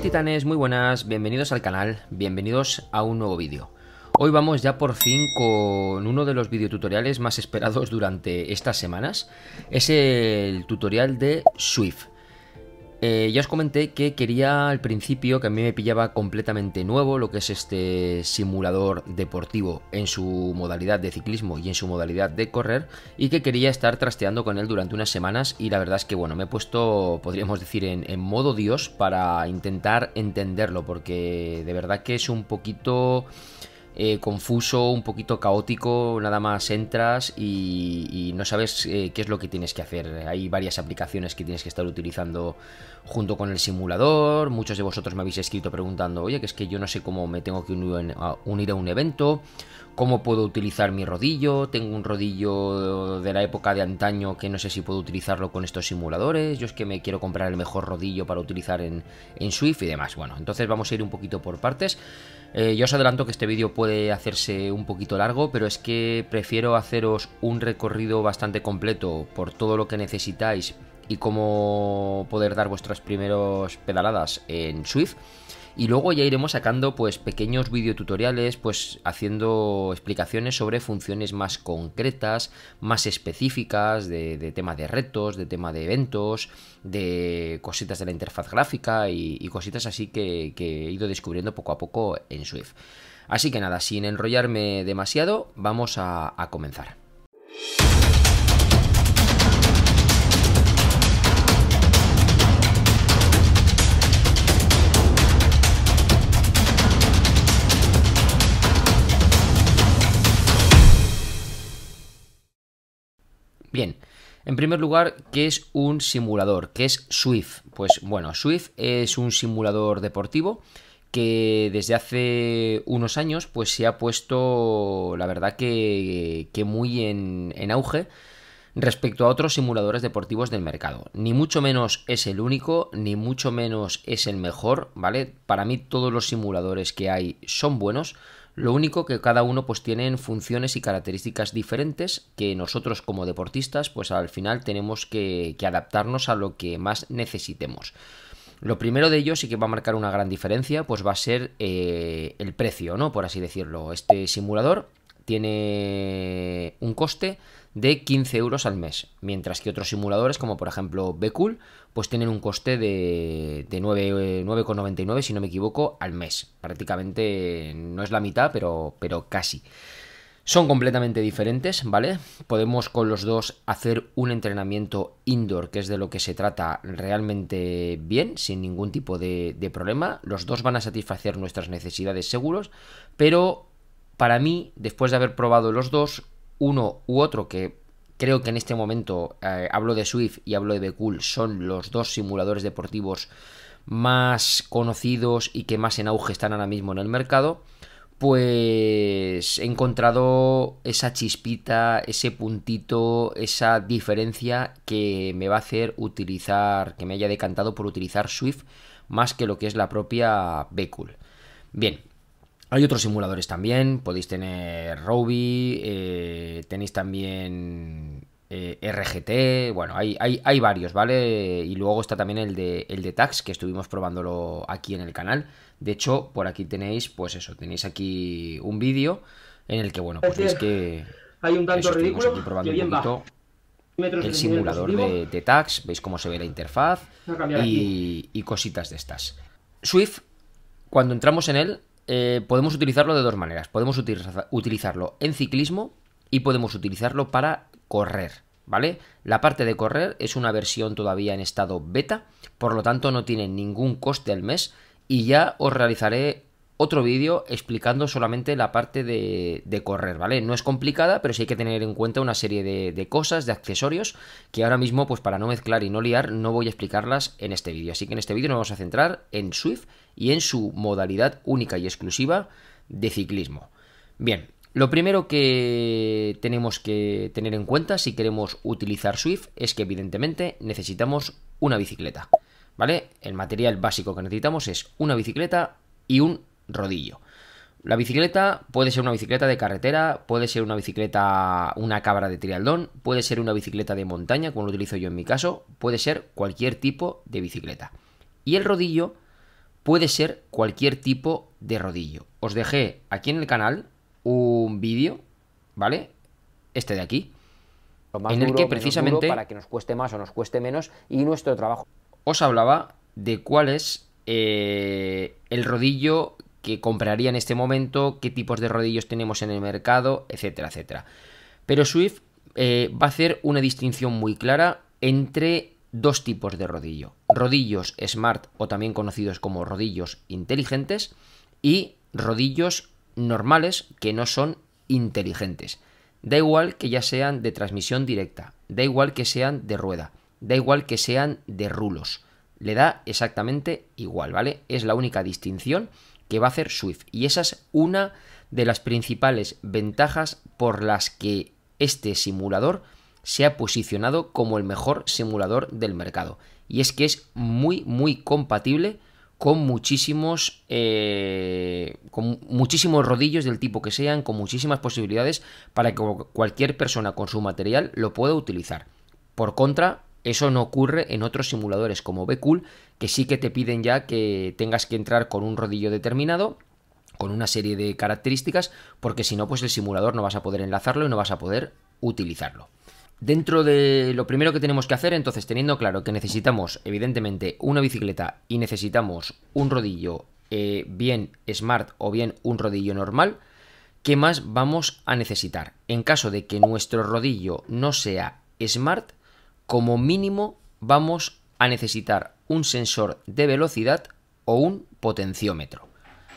titanes, muy buenas, bienvenidos al canal, bienvenidos a un nuevo vídeo. Hoy vamos ya por fin con uno de los videotutoriales más esperados durante estas semanas. Es el tutorial de Swift. Eh, ya os comenté que quería al principio que a mí me pillaba completamente nuevo lo que es este simulador deportivo en su modalidad de ciclismo y en su modalidad de correr y que quería estar trasteando con él durante unas semanas y la verdad es que bueno, me he puesto, podríamos decir, en modo Dios para intentar entenderlo porque de verdad que es un poquito eh, confuso, un poquito caótico, nada más entras y, no sabes eh, qué es lo que tienes que hacer. Hay varias aplicaciones que tienes que estar utilizando junto con el simulador. Muchos de vosotros me habéis escrito preguntando, oye, que es que yo no sé cómo me tengo que unir, a un evento cómo puedo utilizar mi rodillo. Tengo un rodillo de la época de antaño que no sé si puedo utilizarlo con estos simuladores. Yo es que me quiero comprar el mejor rodillo para utilizar en, Swift y demás. Bueno, entonces vamos a ir un poquito por partes. Eh, yo os adelanto que este vídeo puede hacerse un poquito largo, pero es que prefiero haceros un recorrido bastante completo por todo lo que necesitáis y cómo poder dar vuestras primeras pedaladas en Swift y luego ya iremos sacando pues pequeños videotutoriales pues haciendo explicaciones sobre funciones más concretas, más específicas de, tema de retos, de tema de eventos, de cositas de la interfaz gráfica y, cositas así que, he ido descubriendo poco a poco en Swift. Así que nada, sin enrollarme demasiado, vamos a comenzar. En primer lugar, ¿qué es un simulador? ¿Qué es Swift? Pues bueno, Swift es un simulador deportivo que desde hace unos años pues se ha puesto la verdad que, muy en, en, auge respecto a otros simuladores deportivos del mercado. Ni mucho menos es el único, ni mucho menos es el mejor, ¿vale? Para mí todos los simuladores que hay son buenos, lo único que cada uno pues tienen funciones y características diferentes que nosotros como deportistas pues al final tenemos que, adaptarnos a lo que más necesitemos. Lo primero de ellos y que va a marcar una gran diferencia, pues va a ser eh, el precio, ¿no? Por así decirlo. Este simulador tiene un coste de 15 euros al mes, mientras que otros simuladores, como por ejemplo Becool, pues tienen un coste de, de 9,99 si no me equivoco al mes. Prácticamente no es la mitad, pero, pero casi. Son completamente diferentes, ¿vale? Podemos con los dos hacer un entrenamiento indoor, que es de lo que se trata realmente bien, sin ningún tipo de problema. Los dos van a satisfacer nuestras necesidades seguros, pero para mí, después de haber probado los dos, uno u otro que creo que en este momento eh, hablo de Swift y hablo de Becool son los dos simuladores deportivos más conocidos y que más en auge están ahora mismo en el mercado, pues he encontrado esa chispita, ese puntito, esa diferencia que me va a hacer utilizar, que me haya decantado por utilizar Swift más que lo que es la propia Becool. Bien, hay otros simuladores también, podéis tener Roby, eh, tenéis también eh, RGT, bueno, hay, hay, varios, ¿vale? Y luego está también el de, el de Tax, que estuvimos probándolo aquí en el canal. De hecho, por aquí tenéis, pues eso, tenéis aquí un vídeo en el que, bueno, pues veis que... Hay un ridículo aquí probando un el simulador de, de, Tax, veis cómo se ve la interfaz y cositas de estas. Swift, cuando entramos en él, eh, podemos utilizarlo de dos maneras. Podemos utilizarlo en ciclismo y podemos utilizarlo para correr. ¿Vale? La parte de correr es una versión todavía en estado beta, por lo tanto no tiene ningún coste al mes y ya os realizaré otro vídeo explicando solamente la parte de, correr, ¿vale? No es complicada, pero sí hay que tener en cuenta una serie de, cosas, de accesorios, que ahora mismo, pues para no mezclar y no liar, no voy a explicarlas en este vídeo. Así que en este vídeo nos vamos a centrar en Swift y en su modalidad única y exclusiva de ciclismo. Bien, lo primero que tenemos que tener en cuenta si queremos utilizar Swift es que evidentemente necesitamos una bicicleta. ¿Vale? El material básico que necesitamos es una bicicleta y un rodillo. La bicicleta puede ser una bicicleta de carretera, puede ser una bicicleta, una cabra de trialdón, puede ser una bicicleta de montaña, como lo utilizo yo en mi caso, puede ser cualquier tipo de bicicleta. Y el rodillo puede ser cualquier tipo de rodillo. Os dejé aquí en el canal un vídeo, ¿vale? Este de aquí, en el que precisamente... Para que nos cueste más o nos cueste menos y nuestro trabajo. Os hablaba de cuál es eh, el rodillo que compraría en este momento, qué tipos de rodillos tenemos en el mercado, etcétera, etcétera. Pero Swift eh, va a hacer una distinción muy clara entre dos tipos de rodillo. Rodillos smart o también conocidos como rodillos inteligentes y rodillos normales que no son inteligentes. Da igual que ya sean de transmisión directa, da igual que sean de rueda, da igual que sean de rulos. Le da exactamente igual, ¿vale? Es la única distinción que va a hacer Swift. Y esa es una de las principales ventajas por las que este simulador se ha posicionado como el mejor simulador del mercado. Y es que es muy, muy compatible con muchísimos, eh, con muchísimos rodillos del tipo que sean, con muchísimas posibilidades para que cualquier persona con su material lo pueda utilizar. Por contra, eso no ocurre en otros simuladores como B-Cool, que sí que te piden ya que tengas que entrar con un rodillo determinado con una serie de características, porque si no, pues el simulador no vas a poder enlazarlo y no vas a poder utilizarlo. Dentro de lo primero que tenemos que hacer, entonces teniendo claro que necesitamos evidentemente una bicicleta y necesitamos un rodillo eh, bien smart o bien un rodillo normal, ¿qué más vamos a necesitar? En caso de que nuestro rodillo no sea smart, como mínimo vamos a necesitar un sensor de velocidad o un potenciómetro.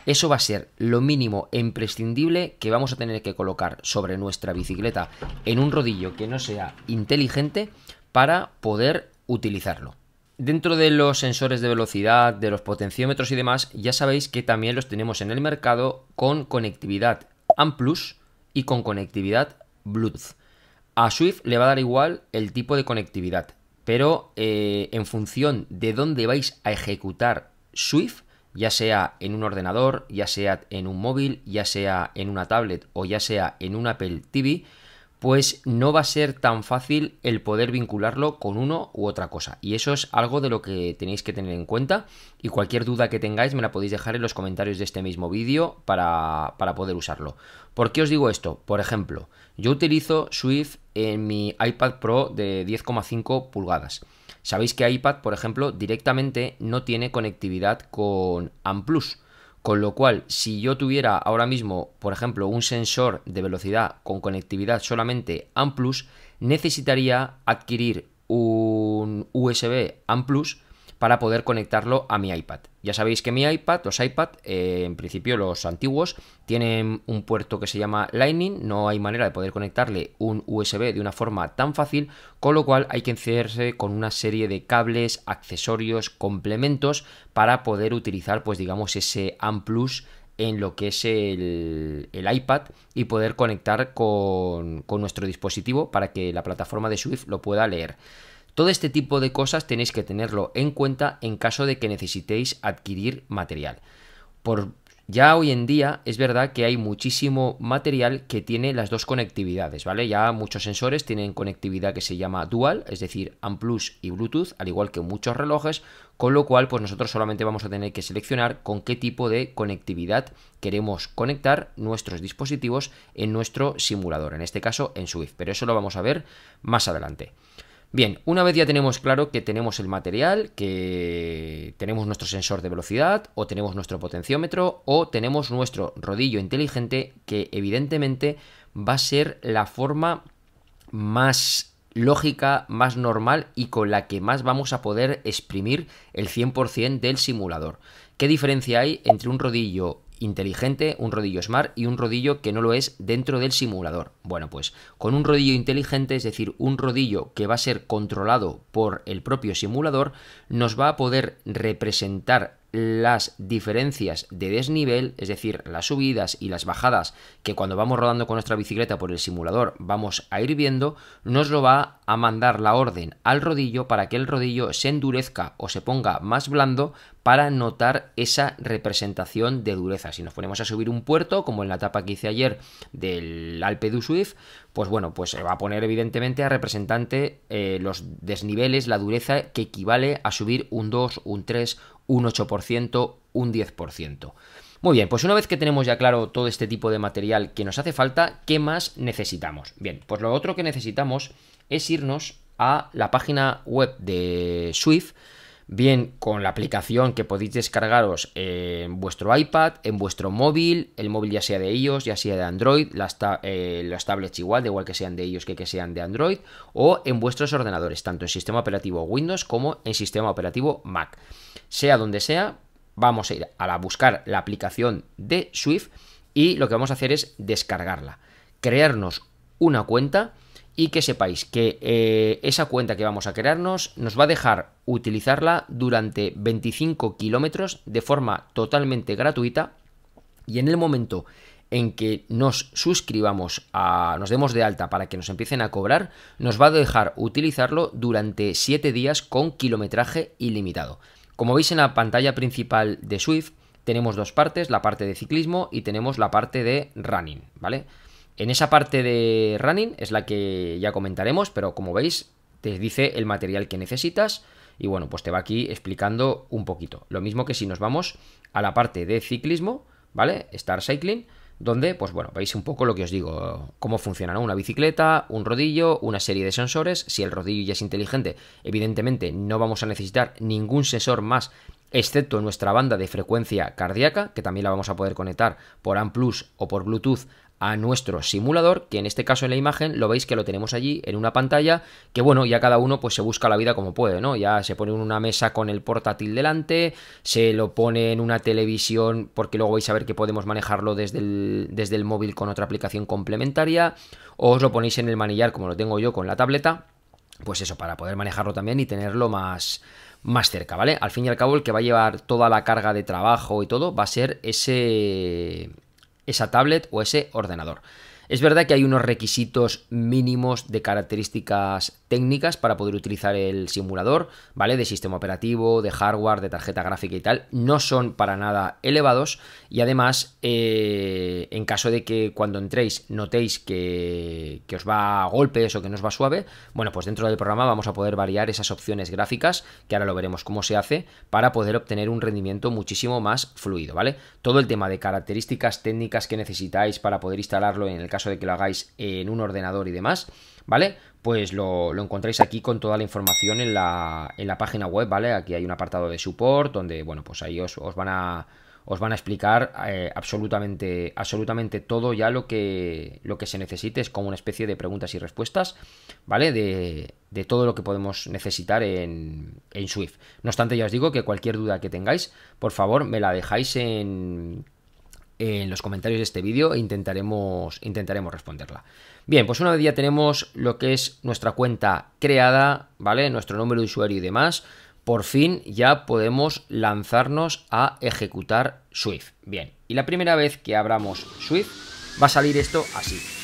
Eso va a ser lo mínimo e imprescindible que vamos a tener que colocar sobre nuestra bicicleta en un rodillo que no sea inteligente para poder utilizarlo. Dentro de los sensores de velocidad, de los potenciómetros y demás, ya sabéis que también los tenemos en el mercado con conectividad AMPLUS y con conectividad Bluetooth. A Swift le va a dar igual el tipo de conectividad, pero eh, en función de dónde vais a ejecutar Swift, ya sea en un ordenador, ya sea en un móvil, ya sea en una tablet o ya sea en un Apple TV, pues no va a ser tan fácil el poder vincularlo con uno u otra cosa. Y eso es algo de lo que tenéis que tener en cuenta. Y cualquier duda que tengáis me la podéis dejar en los comentarios de este mismo vídeo para, poder usarlo. ¿Por qué os digo esto? Por ejemplo, yo utilizo Swift en mi iPad Pro de 10,5 pulgadas. Sabéis que iPad, por ejemplo, directamente no tiene conectividad con AMPlus con lo cual, si yo tuviera ahora mismo, por ejemplo, un sensor de velocidad con conectividad solamente AMPLUS, necesitaría adquirir un USB AMPLUS para poder conectarlo a mi iPad. Ya sabéis que mi iPad, los iPad, eh, en principio los antiguos, tienen un puerto que se llama Lightning, no hay manera de poder conectarle un USB de una forma tan fácil, con lo cual hay que encenderse con una serie de cables, accesorios, complementos para poder utilizar, pues digamos, ese amplus en lo que es el, iPad y poder conectar con, con nuestro dispositivo para que la plataforma de Swift lo pueda leer. Todo este tipo de cosas tenéis que tenerlo en cuenta en caso de que necesitéis adquirir material. Por ya hoy en día es verdad que hay muchísimo material que tiene las dos conectividades, ¿vale? Ya muchos sensores tienen conectividad que se llama dual, es decir, AMPLUS y Bluetooth, al igual que muchos relojes, con lo cual pues nosotros solamente vamos a tener que seleccionar con qué tipo de conectividad queremos conectar nuestros dispositivos en nuestro simulador, en este caso en Swift, pero eso lo vamos a ver más adelante. Bien, una vez ya tenemos claro que tenemos el material, que tenemos nuestro sensor de velocidad, o tenemos nuestro potenciómetro, o tenemos nuestro rodillo inteligente, que evidentemente va a ser la forma más lógica, más normal y con la que más vamos a poder exprimir el 100% del simulador. ¿Qué diferencia hay entre un rodillo inteligente, un rodillo smart y un rodillo que no lo es dentro del simulador. Bueno, pues con un rodillo inteligente, es decir, un rodillo que va a ser controlado por el propio simulador, nos va a poder representar las diferencias de desnivel, es decir, las subidas y las bajadas que cuando vamos rodando con nuestra bicicleta por el simulador vamos a ir viendo, nos lo va a mandar la orden al rodillo para que el rodillo se endurezca o se ponga más blando para notar esa representación de dureza. Si nos ponemos a subir un puerto, como en la etapa que hice ayer del Alpe du Suif, pues bueno, pues se va a poner evidentemente a representante eh, los desniveles, la dureza que equivale a subir un 2, un 3, un 8%, un 10%. Muy bien, pues una vez que tenemos ya claro todo este tipo de material que nos hace falta, ¿qué más necesitamos? Bien, pues lo otro que necesitamos es irnos a la página web de Swift bien con la aplicación que podéis descargaros en vuestro iPad, en vuestro móvil, el móvil ya sea de ellos, ya sea de Android, las, eh, tablets igual, de igual que sean de ellos, que que sean de Android, o en vuestros ordenadores, tanto en sistema operativo Windows como en sistema operativo Mac. Sea donde sea, vamos a ir a buscar la aplicación de Swift y lo que vamos a hacer es descargarla, crearnos una cuenta y que sepáis que eh, esa cuenta que vamos a crearnos nos va a dejar utilizarla durante 25 kilómetros de forma totalmente gratuita y en el momento en que nos suscribamos a nos demos de alta para que nos empiecen a cobrar, nos va a dejar utilizarlo durante 7 días con kilometraje ilimitado. Como veis en la pantalla principal de Swift, tenemos dos partes, la parte de ciclismo y tenemos la parte de running, ¿vale? En esa parte de running es la que ya comentaremos, pero como veis, te dice el material que necesitas y bueno, pues te va aquí explicando un poquito. Lo mismo que si nos vamos a la parte de ciclismo, ¿vale? Star Cycling, donde, pues bueno, veis un poco lo que os digo, cómo funciona, Una bicicleta, un rodillo, una serie de sensores. Si el rodillo ya es inteligente, evidentemente no vamos a necesitar ningún sensor más excepto nuestra banda de frecuencia cardíaca, que también la vamos a poder conectar por AMPLUS o por Bluetooth a nuestro simulador, que en este caso en la imagen lo veis que lo tenemos allí en una pantalla, que bueno, ya cada uno pues se busca la vida como puede, ¿no? Ya se pone en una mesa con el portátil delante, se lo pone en una televisión, porque luego vais a ver que podemos manejarlo desde el, desde el móvil con otra aplicación complementaria, o os lo ponéis en el manillar como lo tengo yo con la tableta, pues eso, para poder manejarlo también y tenerlo más, más cerca, ¿vale? Al fin y al cabo, el que va a llevar toda la carga de trabajo y todo va a ser ese, esa tablet o ese ordenador. Es verdad que hay unos requisitos mínimos de características técnicas para poder utilizar el simulador, ¿vale? De sistema operativo, de hardware, de tarjeta gráfica y tal, no son para nada elevados y además eh, en caso de que cuando entréis notéis que, que os va a golpes o que no os va suave, bueno, pues dentro del programa vamos a poder variar esas opciones gráficas, que ahora lo veremos cómo se hace, para poder obtener un rendimiento muchísimo más fluido, ¿vale? Todo el tema de características técnicas que necesitáis para poder instalarlo en el caso de que lo hagáis en un ordenador y demás, ¿vale? pues lo, lo, encontráis aquí con toda la información en la, página web, ¿vale? Aquí hay un apartado de support donde, bueno, pues ahí os, os van a os van a explicar eh, absolutamente, absolutamente todo ya lo que, lo que se necesite, es como una especie de preguntas y respuestas, ¿vale? De, de todo lo que podemos necesitar en, en, Swift. No obstante, ya os digo que cualquier duda que tengáis, por favor, me la dejáis en, en los comentarios de este vídeo e intentaremos, intentaremos responderla. Bien, pues una vez ya tenemos lo que es nuestra cuenta creada, ¿vale? Nuestro nombre de usuario y demás, por fin ya podemos lanzarnos a ejecutar Swift. Bien, y la primera vez que abramos Swift va a salir esto así.